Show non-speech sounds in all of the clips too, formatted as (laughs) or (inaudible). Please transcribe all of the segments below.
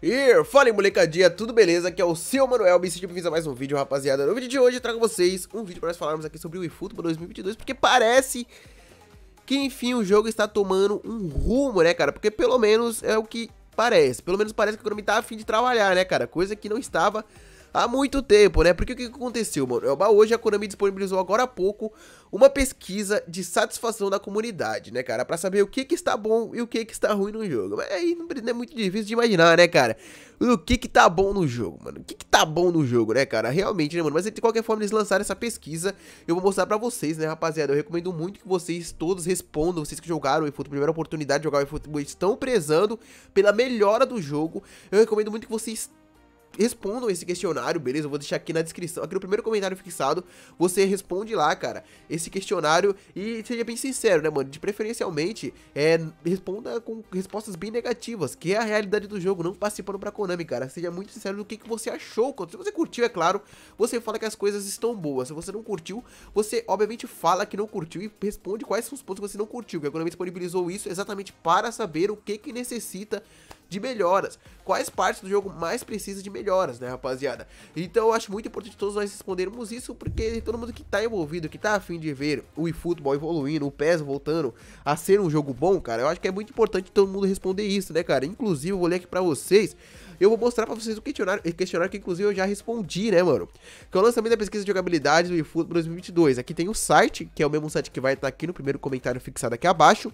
E fala molecadinha, tudo beleza? Aqui é o seu Manuel, bem sejam bem-vindos a mais um vídeo, rapaziada. No vídeo de hoje eu trago vocês um vídeo para nós falarmos aqui sobre o eFootball 2022, porque parece que enfim o jogo está tomando um rumo, né, cara? Porque pelo menos é o que parece, pelo menos parece que o Chrome tá afim de trabalhar, né, cara? Coisa que não estava há muito tempo, né? Porque o que aconteceu, mano? É, hoje a Konami disponibilizou agora há pouco uma pesquisa de satisfação da comunidade, né, cara? Pra saber o que que está bom e o que que está ruim no jogo. Mas aí não é muito difícil de imaginar, né, cara? O que que tá bom no jogo, mano? O que que tá bom no jogo, né, cara? Realmente, né, mano? Mas de qualquer forma eles lançaram essa pesquisa. Eu vou mostrar pra vocês, né, rapaziada? Eu recomendo muito que vocês todos respondam. Vocês que jogaram o eFootball, primeira oportunidade de jogar o eFootball, estão prezando pela melhora do jogo. Eu recomendo muito que vocês respondam esse questionário, beleza? Eu vou deixar aqui na descrição, aqui no primeiro comentário fixado, você responde lá, cara, esse questionário e seja bem sincero, né, mano? De preferencialmente, é, responda com respostas bem negativas, que é a realidade do jogo, não participando pra Konami, cara. Seja muito sincero do que, que você achou, se você curtiu, é claro, você fala que as coisas estão boas, se você não curtiu, você obviamente fala que não curtiu e responde quais são os pontos que você não curtiu, que a Konami disponibilizou isso exatamente para saber o que que necessita de melhoras. Quais partes do jogo mais precisa de melhoras, né, rapaziada? Então eu acho muito importante todos nós respondermos isso, porque todo mundo que tá envolvido, que tá afim de ver o eFootball evoluindo, o PES voltando a ser um jogo bom, cara, eu acho que é muito importante todo mundo responder isso, né, cara? Inclusive, eu vou ler aqui pra vocês eu vou mostrar pra vocês o questionário, questionário que inclusive eu já respondi, né, mano? Que é o lançamento da pesquisa de jogabilidade do eFootball 2022. Aqui tem o site, que é o mesmo site que vai estar tá aqui no primeiro comentário fixado aqui abaixo.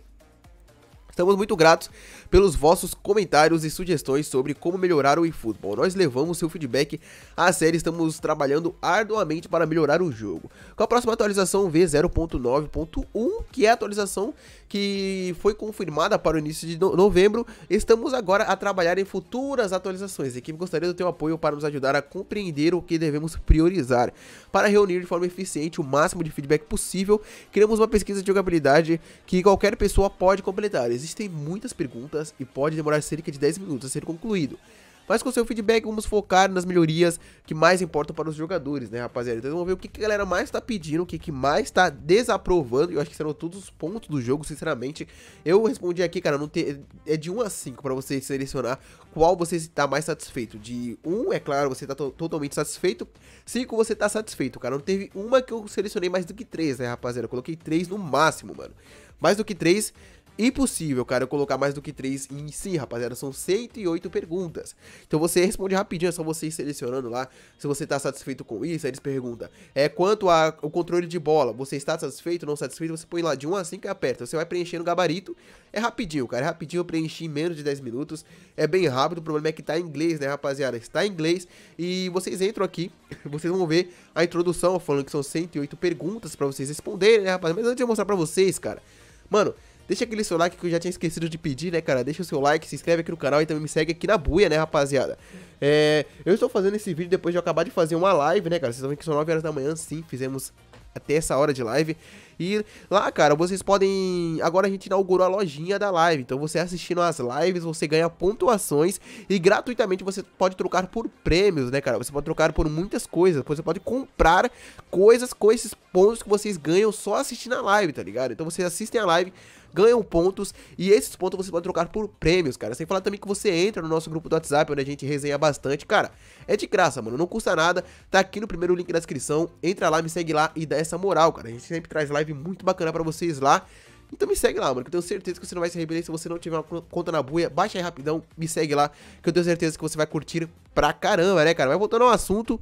Estamos muito gratos pelos vossos comentários e sugestões sobre como melhorar o eFootball. Nós levamos seu feedback à série e estamos trabalhando arduamente para melhorar o jogo. Com a próxima atualização V0.9.1, que é a atualização que foi confirmada para o início de novembro, estamos agora a trabalhar em futuras atualizações. A equipe gostaria do teu apoio para nos ajudar a compreender o que devemos priorizar. Para reunir de forma eficiente o máximo de feedback possível, criamos uma pesquisa de jogabilidade que qualquer pessoa pode completar existem muitas perguntas e pode demorar cerca de 10 minutos a ser concluído. Mas com seu feedback, vamos focar nas melhorias que mais importam para os jogadores, né, rapaziada? Então vamos ver o que, a galera mais está pedindo, o que, mais está desaprovando. Eu acho que serão todos os pontos do jogo, sinceramente. Eu respondi aqui, cara, não te... é de 1 a 5 para você selecionar qual você está mais satisfeito. De 1, é claro, você está to totalmente satisfeito. 5, você está satisfeito, cara. Não teve uma que eu selecionei mais do que 3, né, rapaziada? Eu coloquei 3 no máximo, mano. Mais do que 3, impossível, cara, eu colocar mais do que três em si, rapaziada. São 108 perguntas. Então você responde rapidinho, é só você ir selecionando lá. Se você tá satisfeito com isso, aí eles perguntam. É quanto ao controle de bola, você está satisfeito, não satisfeito? Você põe lá de 1 a 5 e aperta. Você vai preenchendo o gabarito. É rapidinho, cara. É rapidinho, eu preenchi em menos de 10 minutos. É bem rápido. O problema é que tá em inglês, né, rapaziada? Está em inglês. E vocês entram aqui, (laughs) vocês vão ver a introdução falando que são 108 perguntas para vocês responderem, né, rapaziada? Mas antes de eu mostrar pra vocês, cara. Mano, Deixa aquele seu like que eu já tinha esquecido de pedir, né, cara? Deixa o seu like, se inscreve aqui no canal e também me segue aqui na buia, né, rapaziada? É, eu estou fazendo esse vídeo depois de eu acabar de fazer uma live, né, cara? Vocês vão ver que são 9 horas da manhã, sim, fizemos até essa hora de live. E lá, cara, vocês podem. Agora a gente inaugurou a lojinha da live. Então você assistindo as lives, você ganha pontuações e gratuitamente você pode trocar por prêmios, né, cara? Você pode trocar por muitas coisas. Você pode comprar coisas com esses pontos que vocês ganham só assistindo a live, tá ligado? Então vocês assistem a live ganham pontos e esses pontos você pode trocar por prêmios, cara. Sem falar também que você entra no nosso grupo do WhatsApp, onde a gente resenha bastante. Cara, é de graça, mano, não custa nada. Tá aqui no primeiro link da descrição. Entra lá, me segue lá e dá essa moral, cara. A gente sempre traz live live muito bacana pra vocês lá. Então me segue lá, mano, que eu tenho certeza que você não vai se arrepender se você não tiver uma conta na buia. Baixa aí rapidão, me segue lá, que eu tenho certeza que você vai curtir pra caramba, né, cara? Mas voltando ao assunto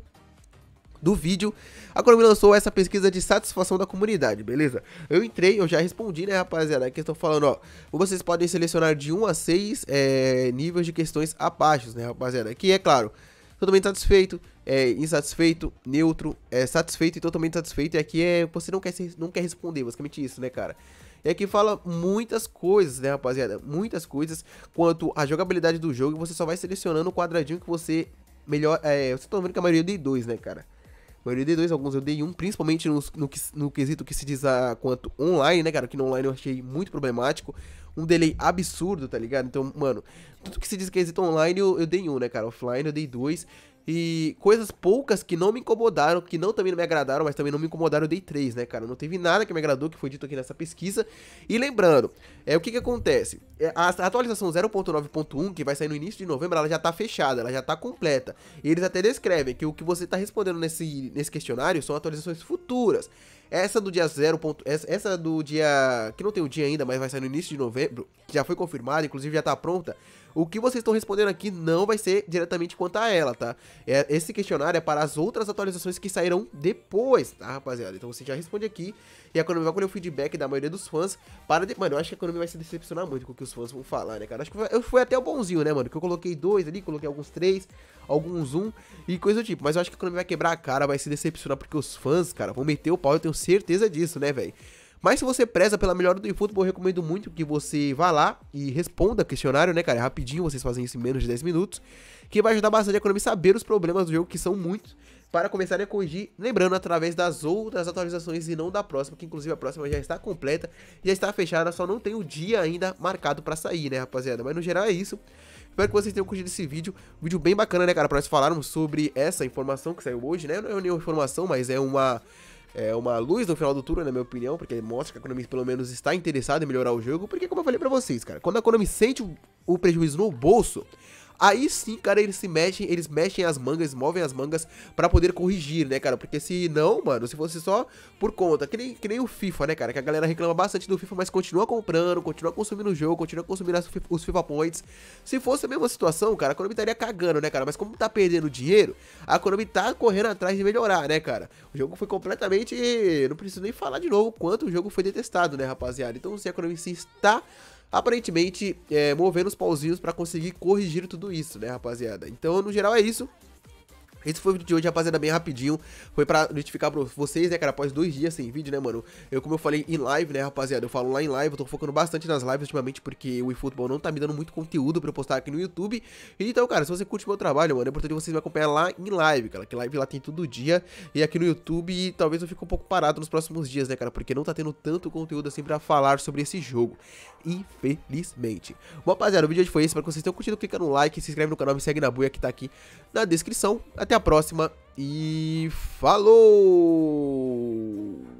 do vídeo, a Konami lançou essa pesquisa de satisfação da comunidade, beleza? Eu entrei, eu já respondi, né, rapaziada? Aqui eu estou falando, ó, vocês podem selecionar de 1 a 6 é, eh, níveis de questões abaixo, né, rapaziada? Que é claro, totalmente satisfeito, é insatisfeito, neutro, é satisfeito e totalmente satisfeito. E aqui é você não quer, não quer responder, basicamente isso, né, cara? E aqui fala muitas coisas, né, rapaziada? Muitas coisas quanto à jogabilidade do jogo. E você só vai selecionando o quadradinho que você melhor. É, você tá vendo que a maioria dei dois, né, cara? A maioria dei dois, alguns eu dei um, principalmente no, no, no quesito que se diz a, quanto online, né, cara? Que no online eu achei muito problemático um delay absurdo, tá ligado? Então, mano, tudo que se diz quesito online eu, eu dei um, né, cara? Offline eu dei dois. E coisas poucas que não me incomodaram, que não também não me agradaram, mas também não me incomodaram, eu dei 3, né, cara? Não teve nada que me agradou, que foi dito aqui nessa pesquisa. E lembrando, é o que que acontece? a, é, a atualização 0.9.1, que vai sair no início de novembro, ela já tá fechada, ela já tá completa. E eles até descrevem que o que você tá respondendo nesse, nesse questionário são atualizações futuras. Essa do dia 0. Essa do dia. Que não tem o um dia ainda, mas vai sair no início de novembro. Que já foi confirmada, inclusive já tá pronta. O que vocês estão respondendo aqui não vai ser diretamente quanto a ela, tá? É, esse questionário é para as outras atualizações que sairão depois, tá, rapaziada? Então você já responde aqui e a Konami vai colher o feedback da maioria dos fãs para... De... Mano, eu acho que a Konami vai se decepcionar muito com o que os fãs vão falar, né, cara? Acho que foi, eu fui até o bonzinho, né, mano? Que eu coloquei dois ali, coloquei alguns três, alguns um e coisa do tipo. Mas eu acho que a Konami vai quebrar a cara, vai se decepcionar porque os fãs, cara, vão meter o pau, eu tenho certeza disso, né, velho? Mas se você preza pela melhora do eFootball, eu recomendo muito que você vá lá e responda questionário, né, cara? É rapidinho, vocês fazem isso em menos de 10 minutos. Que vai ajudar bastante a economia saber os problemas do jogo, que são muitos, para começar a corrigir, lembrando, através das outras atualizações e não da próxima, que inclusive a próxima já está completa, já está fechada, só não tem o dia ainda marcado para sair, né, rapaziada? Mas no geral é isso. Espero que vocês tenham curtido esse vídeo. Um vídeo bem bacana, né, cara? Para nós falarmos sobre essa informação que saiu hoje, né? Não é nenhuma informação, mas é uma é, uma luz no final do turno, na minha opinião, porque mostra que a Konami pelo menos está interessada em melhorar o jogo, porque como eu falei para vocês, cara, quando a Konami sente o, o prejuízo no bolso, Aí sim, cara, eles se mexem, eles mexem as mangas, movem as mangas para poder corrigir, né, cara? Porque se não, mano, se fosse só por conta, que nem, que nem o FIFA, né, cara? Que a galera reclama bastante do FIFA, mas continua comprando, continua consumindo o jogo, continua consumindo as, os FIFA Points. Se fosse a mesma situação, cara, a Konami estaria cagando, né, cara? Mas como tá perdendo dinheiro, a Konami tá correndo atrás de melhorar, né, cara? O jogo foi completamente. Não preciso nem falar de novo quanto o jogo foi detestado, né, rapaziada? Então, se a Konami se está aparentemente é, movendo os pauzinhos para conseguir corrigir tudo isso, né, rapaziada? Então, no geral, é isso. Esse foi o vídeo de hoje, rapaziada, bem rapidinho. Foi pra notificar pra vocês, né, cara, após dois dias sem vídeo, né, mano? Eu, como eu falei em live, né, rapaziada, eu falo lá em live, eu tô focando bastante nas lives ultimamente, porque o eFootball não tá me dando muito conteúdo pra eu postar aqui no YouTube. Então, cara, se você curte meu trabalho, mano, é importante vocês me acompanhar lá em live, cara, que live lá tem todo dia. E aqui no YouTube, talvez eu fique um pouco parado nos próximos dias, né, cara, porque não tá tendo tanto conteúdo assim pra falar sobre esse jogo, infelizmente. Bom, rapaziada, o vídeo de hoje foi esse, espero que vocês tenham curtido, clica no like, se inscreve no canal, me segue na buia que tá aqui na descrição. Até até a próxima e falou!